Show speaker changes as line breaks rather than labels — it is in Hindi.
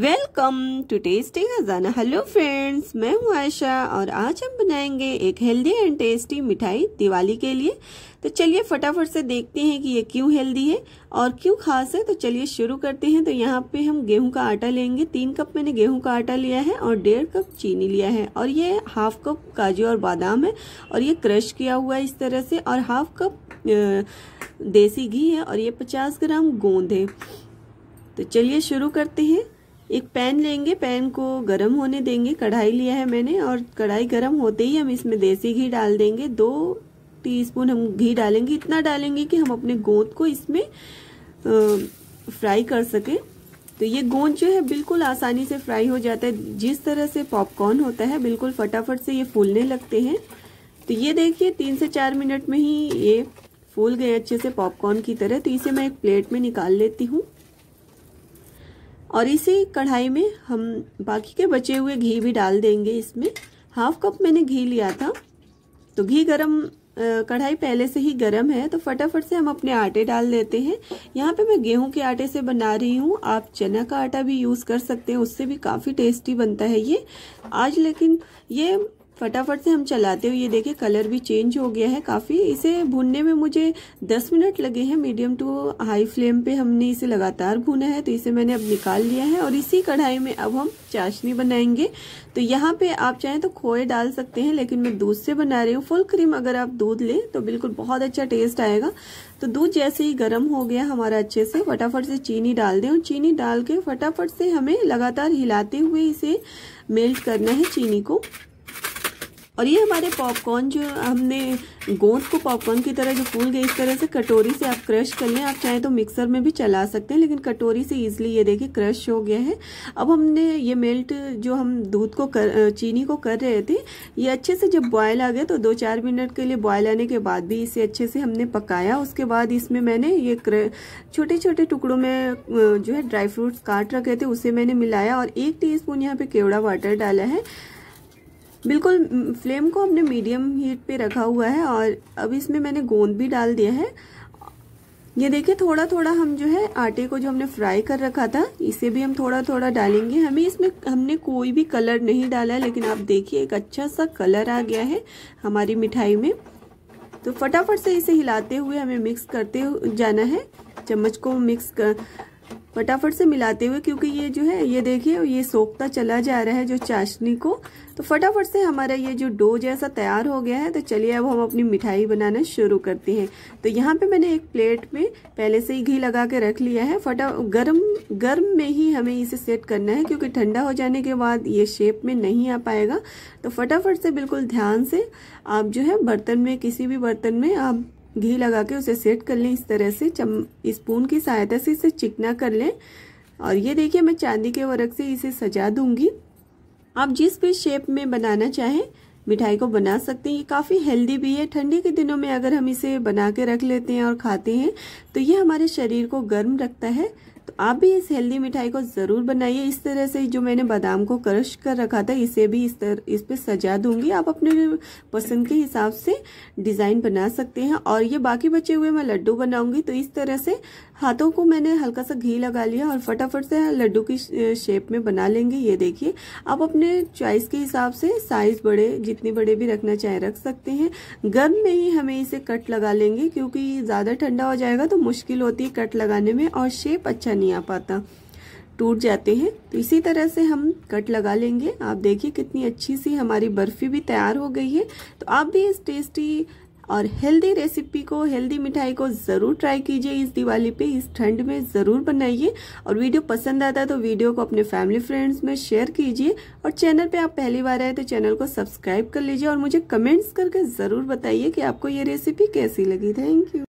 welcome to Tasty Khazana hello friends मैं हूँ आयशा और आज हम बनाएंगे एक हेल्दी एंड टेस्टी मिठाई दिवाली के लिए तो चलिए फटाफट से देखते हैं कि ये क्यों हेल्दी है और क्यों खास है तो चलिए शुरू करते हैं तो यहाँ पे हम गेहूं का आटा लेंगे तीन कप मैंने गेहूं का आटा लिया है और डेढ़ कप चीनी लिया है और ये हाफ कप काजू और बादाम है और ये क्रश किया हुआ है इस तरह से और हाफ कप देसी घी है और ये पचास ग्राम गोंद है तो चलिए शुरू करते हैं एक पैन लेंगे पैन को गरम होने देंगे कढ़ाई लिया है मैंने और कढ़ाई गरम होते ही हम इसमें देसी घी डाल देंगे दो टीस्पून हम घी डालेंगे इतना डालेंगे कि हम अपने गोंद को इसमें फ्राई कर सकें तो ये गोंद जो है बिल्कुल आसानी से फ्राई हो जाता है जिस तरह से पॉपकॉर्न होता है बिल्कुल फटाफट से ये फूलने लगते हैं तो ये देखिए तीन से चार मिनट में ही ये फूल गए अच्छे से पॉपकॉर्न की तरह तो इसे मैं एक प्लेट में निकाल लेती हूँ और इसी कढ़ाई में हम बाकी के बचे हुए घी भी डाल देंगे इसमें हाफ कप मैंने घी लिया था तो घी गरम कढ़ाई पहले से ही गरम है तो फटाफट से हम अपने आटे डाल देते हैं यहाँ पे मैं गेहूं के आटे से बना रही हूँ आप चना का आटा भी यूज़ कर सकते हैं उससे भी काफ़ी टेस्टी बनता है ये आज लेकिन ये फटाफट से हम चलाते हुए ये देखे कलर भी चेंज हो गया है काफ़ी इसे भूनने में मुझे दस मिनट लगे हैं मीडियम टू हाई फ्लेम पे हमने इसे लगातार भूना है तो इसे मैंने अब निकाल लिया है और इसी कढ़ाई में अब हम चाशनी बनाएंगे तो यहाँ पे आप चाहें तो खोए डाल सकते हैं लेकिन मैं दूध से बना रही हूँ फुल क्रीम अगर आप दूध लें तो बिल्कुल बहुत अच्छा टेस्ट आएगा तो दूध जैसे ही गर्म हो गया हमारा अच्छे से फटाफट से चीनी डाल दें और चीनी डाल के फटाफट से हमें लगातार हिलाते हुए इसे मेल्ट करना है चीनी को और ये हमारे पॉपकॉर्न जो हमने गोंद को पॉपकॉर्न की तरह जो फूल गए इस तरह से कटोरी से आप क्रश कर लें आप चाहें तो मिक्सर में भी चला सकते हैं लेकिन कटोरी से ईजिली ये देखिए क्रश हो गया है अब हमने ये मेल्ट जो हम दूध को कर चीनी को कर रहे थे ये अच्छे से जब बॉयल आ गया तो दो चार मिनट के लिए बॉयल आने के बाद भी इसे अच्छे से हमने पकाया उसके बाद इसमें मैंने ये छोटे छोटे टुकड़ों में जो है ड्राई फ्रूट्स काट रखे थे उसे मैंने मिलाया और एक टी स्पून यहाँ पे केवड़ा वाटर डाला है बिल्कुल फ्लेम को हमने मीडियम हीट पे रखा हुआ है और अब इसमें मैंने गोंद भी डाल दिया है ये देखिए थोड़ा थोड़ा हम जो है आटे को जो हमने फ्राई कर रखा था इसे भी हम थोड़ा थोड़ा डालेंगे हमें इसमें हमने कोई भी कलर नहीं डाला है लेकिन आप देखिए एक अच्छा सा कलर आ गया है हमारी मिठाई में तो फटाफट से इसे हिलाते हुए हमें मिक्स करते जाना है चम्मच को मिक्स कर फटाफट से मिलाते हुए क्योंकि ये जो है ये देखिए ये सोखता चला जा रहा है जो चाशनी को तो फटाफट से हमारा ये जो डो जैसा तैयार हो गया है तो चलिए अब हम अपनी मिठाई बनाना शुरू करते हैं तो यहाँ पे मैंने एक प्लेट में पहले से ही घी लगा के रख लिया है फटा गर्म गर्म में ही हमें इसे सेट करना है क्योंकि ठंडा हो जाने के बाद ये शेप में नहीं आ पाएगा तो फटाफट से बिल्कुल ध्यान से आप जो है बर्तन में किसी भी बर्तन में आप घी लगा के उसे सेट कर लें इस तरह से चम स्पून की सहायता से इसे चिकना कर लें और ये देखिए मैं चांदी के वर्क से इसे सजा दूंगी आप जिस भी शेप में बनाना चाहें मिठाई को बना सकते हैं ये काफ़ी हेल्दी भी है ठंडी के दिनों में अगर हम इसे बना के रख लेते हैं और खाते हैं तो ये हमारे शरीर को गर्म रखता है तो आप भी इस हेल्दी मिठाई को ज़रूर बनाइए इस तरह से जो मैंने बादाम को क्रश कर रखा था इसे भी इस तरह इस पर सजा दूंगी आप अपने पसंद के हिसाब से डिज़ाइन बना सकते हैं और ये बाकी बचे हुए मैं लड्डू बनाऊंगी तो इस तरह से हाथों को मैंने हल्का सा घी लगा लिया और फटाफट से लड्डू की शेप में बना लेंगे ये देखिए आप अपने चॉइस के हिसाब से साइज बड़े जितने बड़े भी रखना चाहे रख सकते हैं गर्म में ही हमें इसे कट लगा लेंगे क्योंकि ज़्यादा ठंडा हो जाएगा तो मुश्किल होती है कट लगाने में और शेप अच्छा नहीं आ पाता टूट जाते हैं तो इसी तरह से हम कट लगा लेंगे आप देखिए कितनी अच्छी सी हमारी बर्फ़ी भी तैयार हो गई है तो आप भी इस टेस्टी और हेल्दी रेसिपी को हेल्दी मिठाई को ज़रूर ट्राई कीजिए इस दिवाली पे इस ठंड में ज़रूर बनाइए और वीडियो पसंद आता है तो वीडियो को अपने फैमिली फ्रेंड्स में शेयर कीजिए और चैनल पे आप पहली बार आए तो चैनल को सब्सक्राइब कर लीजिए और मुझे कमेंट्स करके ज़रूर बताइए कि आपको ये रेसिपी कैसी लगी थैंक यू